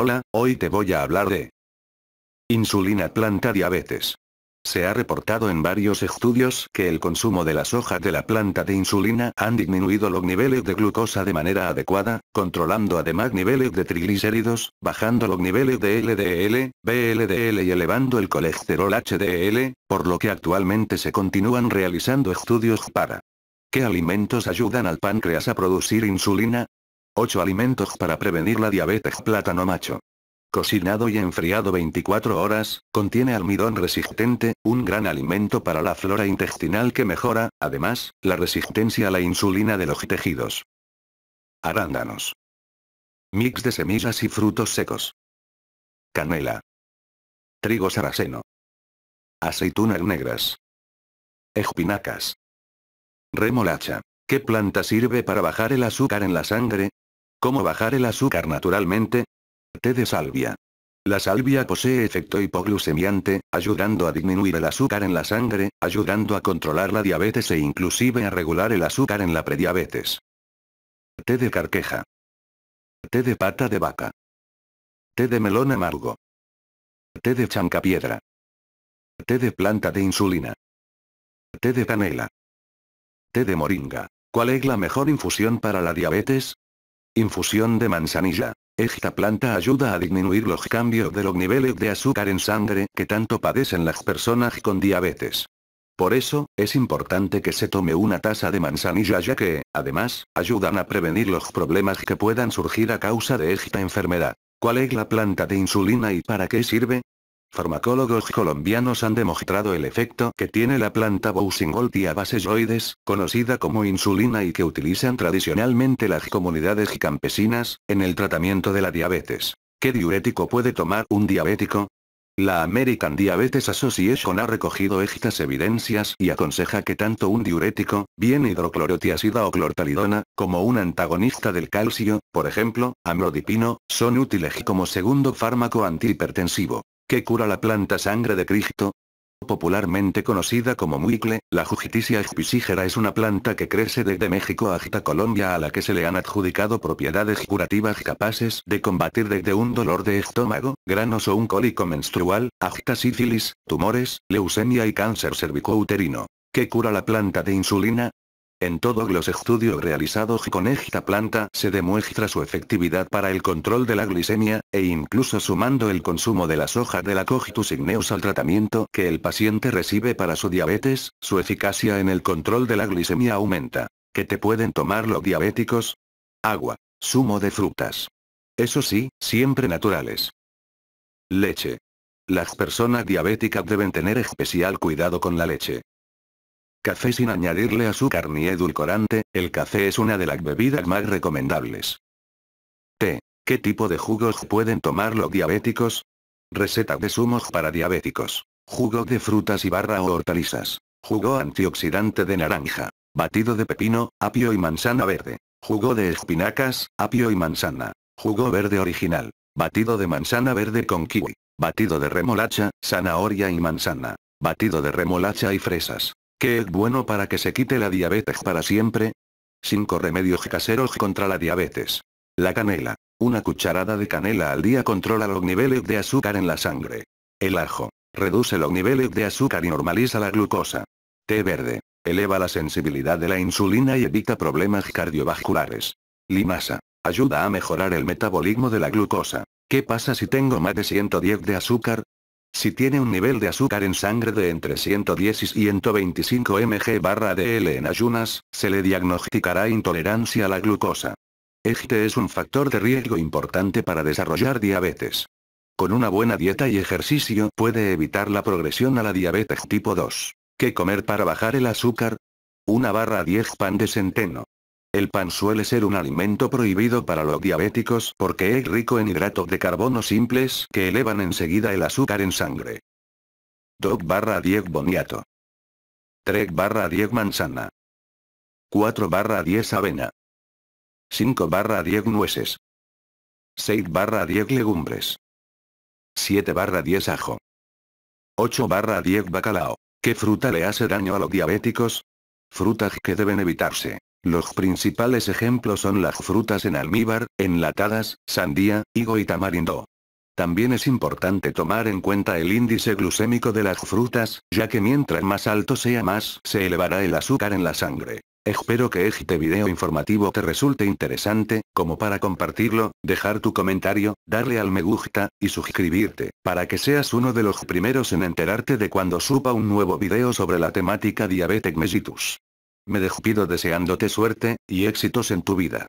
Hola, hoy te voy a hablar de insulina planta diabetes. Se ha reportado en varios estudios que el consumo de las hojas de la planta de insulina han disminuido los niveles de glucosa de manera adecuada, controlando además niveles de triglicéridos, bajando los niveles de LDL, BLDL y elevando el colesterol HDL, por lo que actualmente se continúan realizando estudios para ¿Qué alimentos ayudan al páncreas a producir insulina? 8 alimentos para prevenir la diabetes plátano macho. Cocinado y enfriado 24 horas, contiene almidón resistente, un gran alimento para la flora intestinal que mejora, además, la resistencia a la insulina de los tejidos. Arándanos. Mix de semillas y frutos secos. Canela. Trigo saraceno. Aceitunas negras. Espinacas. Remolacha. ¿Qué planta sirve para bajar el azúcar en la sangre? ¿Cómo bajar el azúcar naturalmente? Té de salvia. La salvia posee efecto hipoglucemiante, ayudando a disminuir el azúcar en la sangre, ayudando a controlar la diabetes e inclusive a regular el azúcar en la prediabetes. Té de carqueja. Té de pata de vaca. Té de melón amargo. Té de chancapiedra. Té de planta de insulina. Té de canela. Té de moringa. ¿Cuál es la mejor infusión para la diabetes? Infusión de manzanilla. Esta planta ayuda a disminuir los cambios de los niveles de azúcar en sangre que tanto padecen las personas con diabetes. Por eso, es importante que se tome una taza de manzanilla ya que, además, ayudan a prevenir los problemas que puedan surgir a causa de esta enfermedad. ¿Cuál es la planta de insulina y para qué sirve? Farmacólogos colombianos han demostrado el efecto que tiene la planta Bousingold a conocida como insulina y que utilizan tradicionalmente las comunidades campesinas, en el tratamiento de la diabetes. ¿Qué diurético puede tomar un diabético? La American Diabetes Association ha recogido estas evidencias y aconseja que tanto un diurético, bien hidroclorotiacida o clortalidona, como un antagonista del calcio, por ejemplo, amlodipino, son útiles como segundo fármaco antihipertensivo. ¿Qué cura la planta sangre de Cristo. Popularmente conocida como muicle, la Jujiticia jupisígera es una planta que crece desde México hasta Colombia a la que se le han adjudicado propiedades curativas capaces de combatir desde un dolor de estómago, granos o un cólico menstrual, hasta sífilis, tumores, leucemia y cáncer cervicouterino. ¿Qué cura la planta de insulina? En todos los estudios realizados con esta planta se demuestra su efectividad para el control de la glicemia, e incluso sumando el consumo de las hojas de la cogitus igneus al tratamiento que el paciente recibe para su diabetes, su eficacia en el control de la glicemia aumenta. ¿Qué te pueden tomar los diabéticos? Agua. Zumo de frutas. Eso sí, siempre naturales. Leche. Las personas diabéticas deben tener especial cuidado con la leche. Café sin añadirle azúcar ni edulcorante, el café es una de las bebidas más recomendables. T. ¿Qué tipo de jugos pueden tomar los diabéticos? Receta de zumos para diabéticos. Jugo de frutas y barra o hortalizas. Jugo antioxidante de naranja. Batido de pepino, apio y manzana verde. Jugo de espinacas, apio y manzana. Jugo verde original. Batido de manzana verde con kiwi. Batido de remolacha, zanahoria y manzana. Batido de remolacha y fresas. ¿Qué es bueno para que se quite la diabetes para siempre? 5 remedios caseros contra la diabetes. La canela. Una cucharada de canela al día controla los niveles de azúcar en la sangre. El ajo. Reduce los niveles de azúcar y normaliza la glucosa. Té verde. Eleva la sensibilidad de la insulina y evita problemas cardiovasculares. Limasa. Ayuda a mejorar el metabolismo de la glucosa. ¿Qué pasa si tengo más de 110 de azúcar? Si tiene un nivel de azúcar en sangre de entre 110 y 125 mg barra DL en ayunas, se le diagnosticará intolerancia a la glucosa. Este es un factor de riesgo importante para desarrollar diabetes. Con una buena dieta y ejercicio puede evitar la progresión a la diabetes tipo 2. ¿Qué comer para bajar el azúcar? Una barra 10 pan de centeno. El pan suele ser un alimento prohibido para los diabéticos porque es rico en hidratos de carbono simples que elevan enseguida el azúcar en sangre. 2 barra 10 boniato. 3 barra 10 manzana. 4 barra 10 avena. 5 barra 10 nueces. 6 barra 10 legumbres. 7 barra 10 ajo. 8 barra 10 bacalao. ¿Qué fruta le hace daño a los diabéticos? Frutas que deben evitarse. Los principales ejemplos son las frutas en almíbar, enlatadas, sandía, higo y tamarindo. También es importante tomar en cuenta el índice glucémico de las frutas, ya que mientras más alto sea más se elevará el azúcar en la sangre. Espero que este video informativo te resulte interesante, como para compartirlo, dejar tu comentario, darle al me gusta, y suscribirte, para que seas uno de los primeros en enterarte de cuando suba un nuevo video sobre la temática diabetes mellitus. Me despido deseándote suerte, y éxitos en tu vida.